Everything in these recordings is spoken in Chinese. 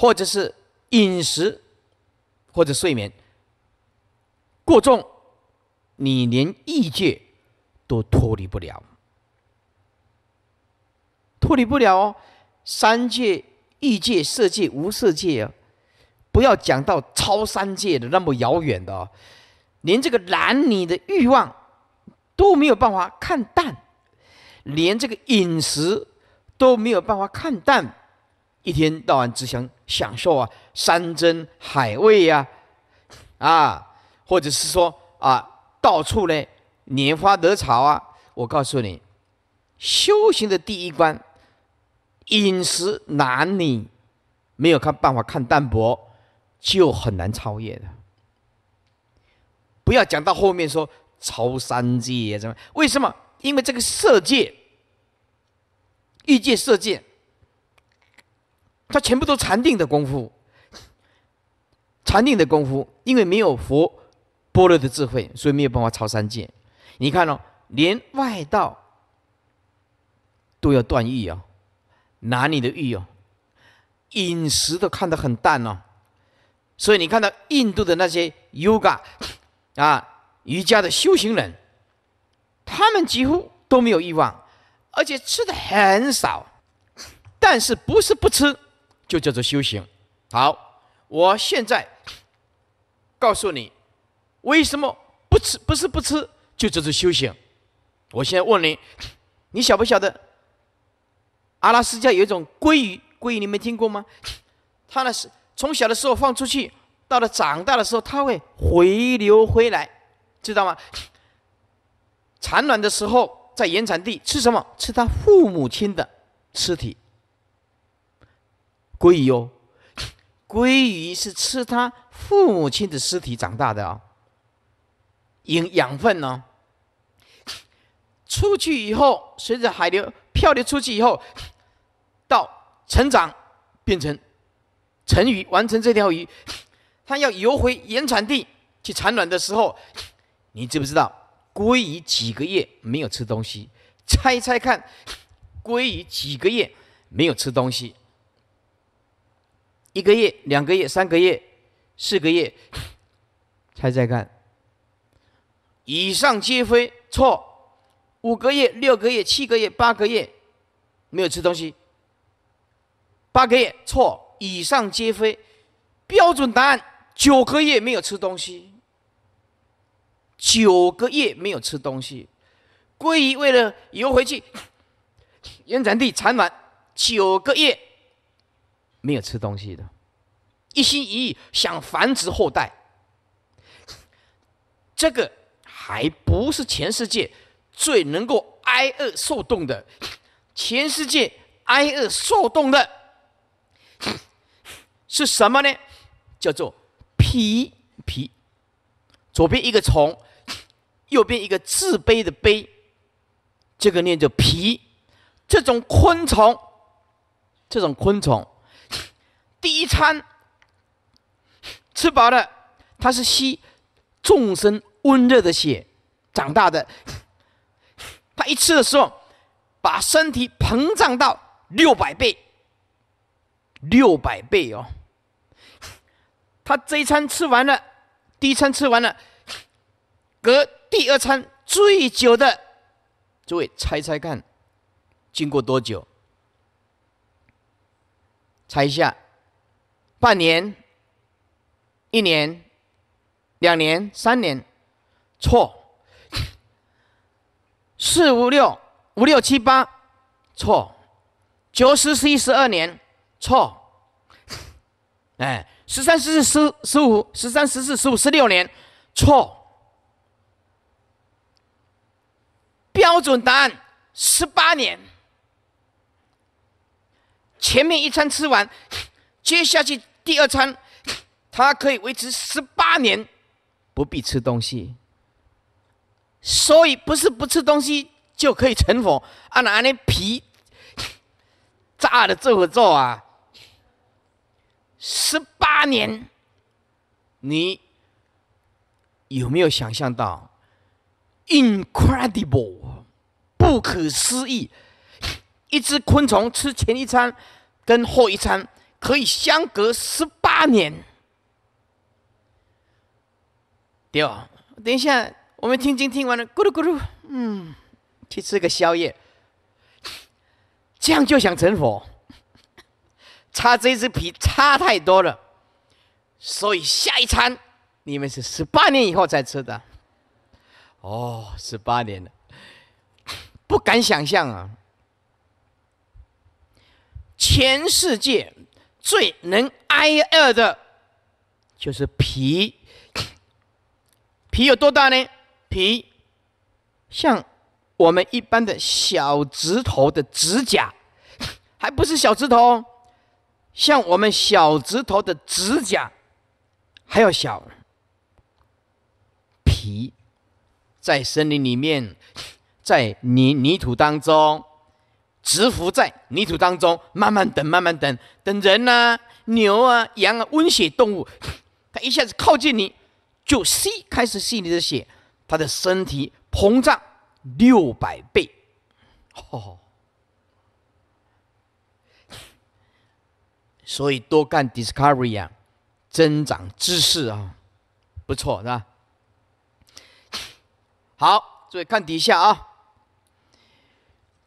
或者是饮食或者睡眠过重，你连异界都脱离不了，脱离不了哦。三界、异界、色界、无色界啊，不要讲到超三界的那么遥远的哦，连这个男女的欲望都没有办法看淡，连这个饮食都没有办法看淡。一天到晚只想享受啊，山珍海味呀，啊，或者是说啊，到处呢拈花得草啊。我告诉你，修行的第一关，饮食男女没有看办法看淡薄，就很难超越的。不要讲到后面说超三界怎么？为什么？因为这个色界、欲界、色界。他全部都禅定的功夫，禅定的功夫，因为没有佛般若的智慧，所以没有办法超三界。你看哦，连外道都要断欲哦，哪里的欲哦，饮食都看得很淡哦。所以你看到印度的那些 yoga 啊、瑜伽的修行人，他们几乎都没有欲望，而且吃的很少，但是不是不吃？就叫做修行。好，我现在告诉你，为什么不吃？不是不吃，就叫做修行。我现在问你，你晓不晓得阿拉斯加有一种鲑鱼？鲑鱼你没听过吗？它呢是从小的时候放出去，到了长大的时候，它会回流回来，知道吗？产卵的时候在原产地吃什么？吃它父母亲的尸体。鲑鱼，哦，鲑鱼是吃它父母亲的尸体长大的啊，营养分呢，出去以后，随着海流漂流出去以后，到成长变成成鱼，完成这条鱼，它要游回原产地去产卵的时候，你知不知道，鲑鱼几个月没有吃东西？猜猜看，鲑鱼几个月没有吃东西？一个月、两个月、三个月、四个月，猜在干。以上皆非错。五个月、六个月、七个月、八个月，没有吃东西。八个月错。以上皆非标准答案。九个月没有吃东西。九个月没有吃东西，归于为了游回去原产地产卵。九个月。没有吃东西的，一心一意想繁殖后代，这个还不是全世界最能够挨饿受冻的。全世界挨饿受冻的是什么呢？叫做皮皮，左边一个虫，右边一个自卑的卑，这个念着皮。这种昆虫，这种昆虫。第一餐吃饱了，它是吸众生温热的血长大的。它一吃的时候，把身体膨胀到六百倍，六百倍哦。他这一餐吃完了，第一餐吃完了，隔第二餐最久的，诸位猜猜看，经过多久？猜一下。半年、一年、两年、三年，错；四五六、五六七八，错；九十十一十二年，错；哎，十三十四十十五、十三十四十五十六年，错。标准答案十八年，前面一餐吃完，接下去。第二餐，它 可以维持十八年，不必吃东西。所以不是不吃东西就可以成佛，按那那皮炸的这么做啊？十八年，你有没有想象到？incredible，不可思议！一只昆虫吃前一餐跟后一餐。可以相隔十八年，对哦。等一下，我们听经听完了，咕噜咕噜，嗯，去吃个宵夜，这样就想成佛？差这只皮差太多了，所以下一餐你们是十八年以后再吃的。哦，十八年了，不敢想象啊，全世界。最能挨饿的，就是皮。皮有多大呢？皮像我们一般的小指头的指甲，还不是小指头，像我们小指头的指甲还要小。皮在森林里面，在泥泥土当中。直伏在泥土当中，慢慢等，慢慢等，等人呐，牛啊，羊啊，温血动物，它一下子靠近你，就吸开始吸你的血，它的身体膨胀六百倍，哦，所以多干 Discovery 啊，增长知识啊，不错是吧？好，注意看底下啊。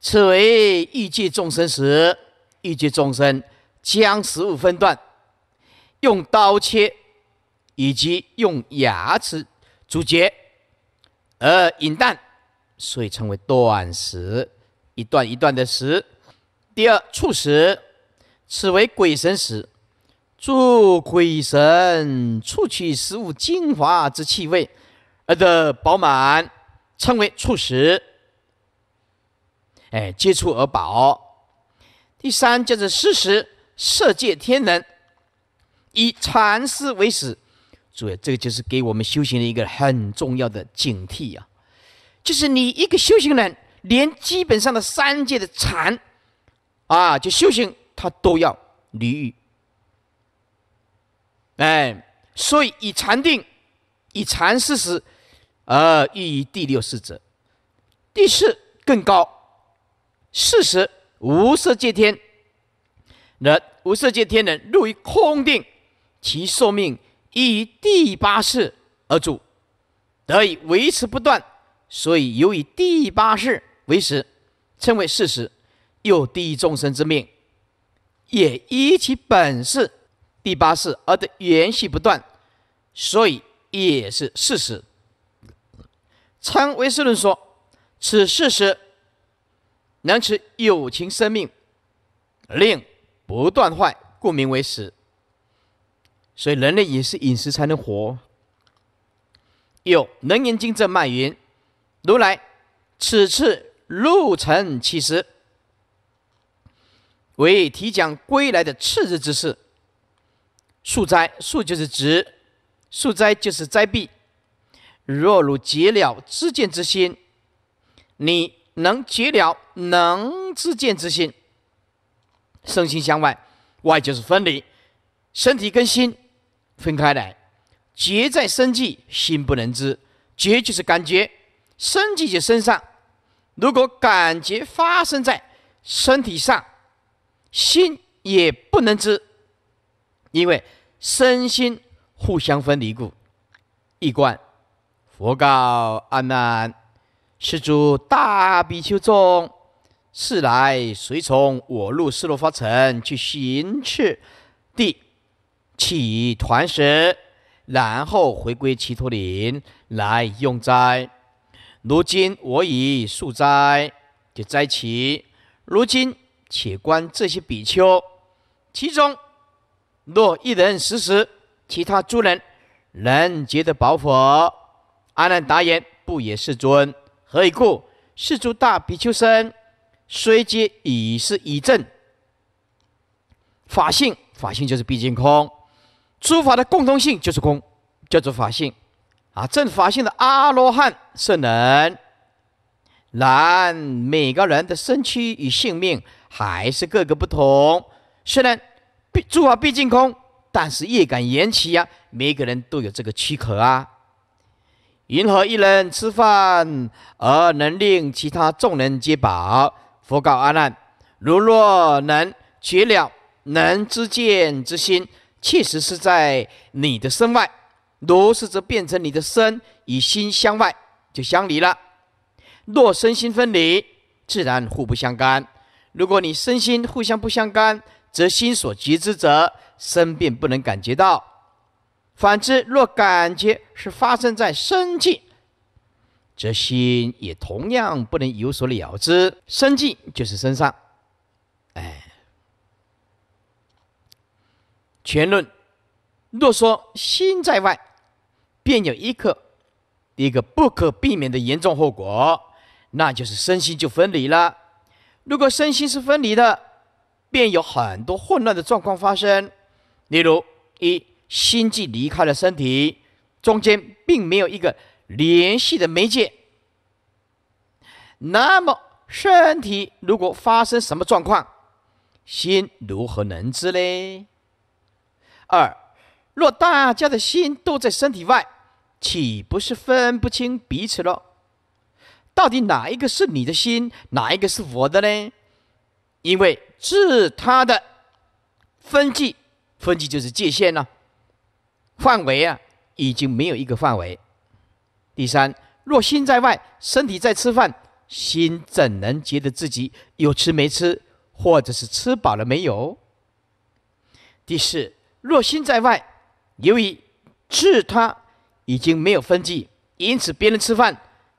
此为欲界众生食，欲界众生将食物分段，用刀切，以及用牙齿咀嚼，而饮啖，所以称为断食，一段一段的食。第二，促食，此为鬼神食，助鬼神除取食物精华之气味，而得饱满，称为促食。哎，接触而保。第三就是事实色界天人以禅师为始。注意，这个就是给我们修行的一个很重要的警惕呀。就是你一个修行人，连基本上的三界的禅啊，就修行他都要离欲。哎，所以以禅定，以禅师时而欲于第六世者，第四更高。四十无色界天人，无色界天人入于空定，其寿命依第八世而主，得以维持不断，所以由以第八世为始，称为四十。第一众生之命，也依其本事第八世而得延续不断，所以也是四十。称为斯论说，此事实。能持有情生命，令不断坏，故名为食。所以人类饮食饮食才能活。有能言经者漫云：“如来此次路程乞食，为提讲归来的次日之事。树灾树就是直，树灾就是灾弊。若如结了知见之心，你。”能解了，能知见之心，身心相外，外就是分离，身体跟心分开来，觉在身际，心不能知，觉就是感觉，身际就身上，如果感觉发生在身体上，心也不能知，因为身心互相分离故。一观，佛告阿难。是诸大比丘众，是来随从我入四罗花城去行持地起团食，然后回归其陀林来用斋。如今我已宿斋，就斋起。如今且观这些比丘，其中若一人食时，其他诸人能觉得饱佛。阿难答言：不也，世尊。何以故？是诸大比丘身，虽皆已是以正法性，法性就是毕竟空，诸法的共同性就是空，叫做法性。啊，正法性的阿罗汉是能，然每个人的身躯与性命还是各个不同。虽然诸法毕竟空，但是业感缘起呀，每个人都有这个躯壳啊。云何一人吃饭而能令其他众人皆饱？佛告阿难：如若能取了能知见之心，确实是在你的身外；如是则变成你的身，以心相外就相离了。若身心分离，自然互不相干。如果你身心互相不相干，则心所及之者，身便不能感觉到。反之，若感觉是发生在身境，则心也同样不能有所了之。身境就是身上，哎。全论，若说心在外，便有一刻一个不可避免的严重后果，那就是身心就分离了。如果身心是分离的，便有很多混乱的状况发生，例如一。心既离开了身体，中间并没有一个联系的媒介，那么身体如果发生什么状况，心如何能知呢？二，若大家的心都在身体外，岂不是分不清彼此了？到底哪一个是你的心，哪一个是我的呢？因为是它的分际，分际就是界限呢。范围啊，已经没有一个范围。第三，若心在外，身体在吃饭，心怎能觉得自己有吃没吃，或者是吃饱了没有？第四，若心在外，由于志他已经没有分际，因此别人吃饭，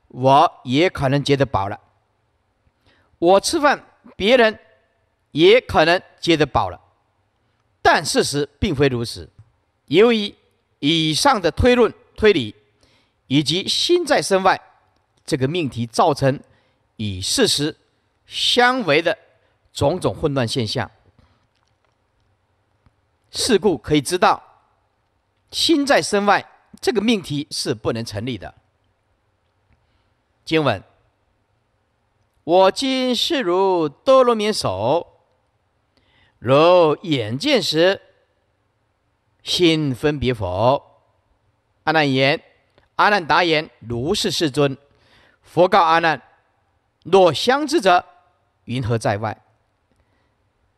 我也可能觉得饱了；我吃饭，别人也可能觉得饱了，但事实并非如此，由于。以上的推论、推理，以及“心在身外”这个命题，造成与事实相违的种种混乱现象。事故可以知道，“心在身外”这个命题是不能成立的。今文：我今是如多罗门手，如眼见时。心分别佛，阿难言：“阿难答言：‘如是世尊，佛告阿难：若相知者，云何在外？’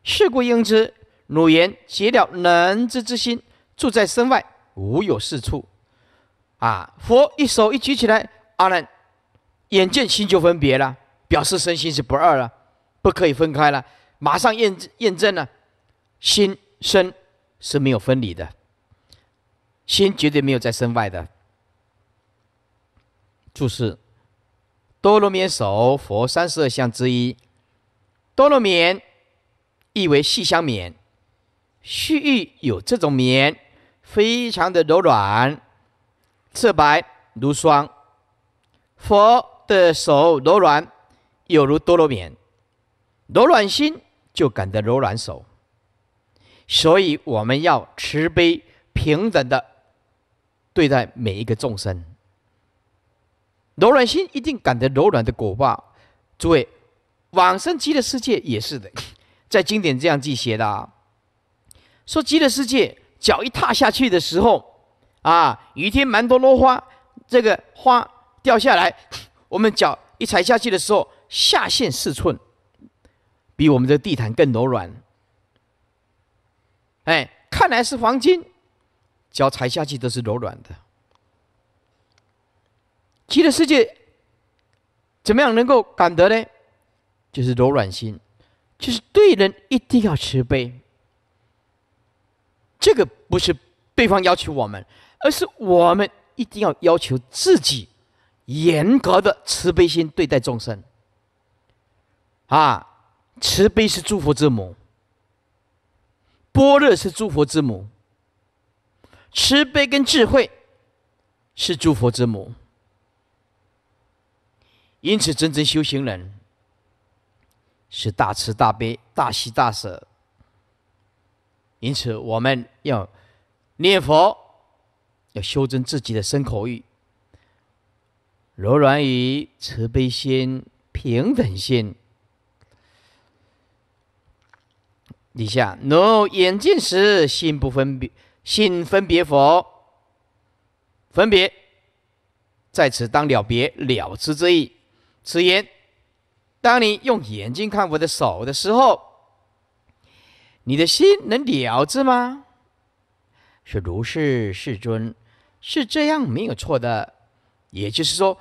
是故应知，汝言结了能知之心，住在身外，无有是处。”啊！佛一手一举起来，阿难眼见心就分别了，表示身心是不二了，不可以分开了。马上验验证了，心身。是没有分离的，心绝对没有在身外的。注释：多罗绵手佛三十二相之一。多罗绵，意为细香绵。须臾有这种绵，非常的柔软，赤白如霜。佛的手柔软，有如多罗绵。柔软心就感得柔软手。所以我们要慈悲平等的对待每一个众生。柔软心一定感得柔软的果报。诸位，往生极乐世界也是的，在经典这样记写的，啊，说极乐世界脚一踏下去的时候，啊，雨天蛮多落花，这个花掉下来，我们脚一踩下去的时候，下陷四寸，比我们这个地毯更柔软。哎，看来是黄金，脚踩下去都是柔软的。极乐世界怎么样能够感得呢？就是柔软心，就是对人一定要慈悲。这个不是对方要求我们，而是我们一定要要求自己，严格的慈悲心对待众生。啊，慈悲是诸佛之母。般若是诸佛之母，慈悲跟智慧是诸佛之母。因此，真正修行人是大慈大悲、大喜大舍。因此，我们要念佛，要修正自己的身口意，柔软于慈悲心、平等心。下，no 眼见时，心不分别，心分别佛，分别，在此当了别了之之意。此言，当你用眼睛看我的手的时候，你的心能了之吗？是如是世尊，是这样没有错的。也就是说。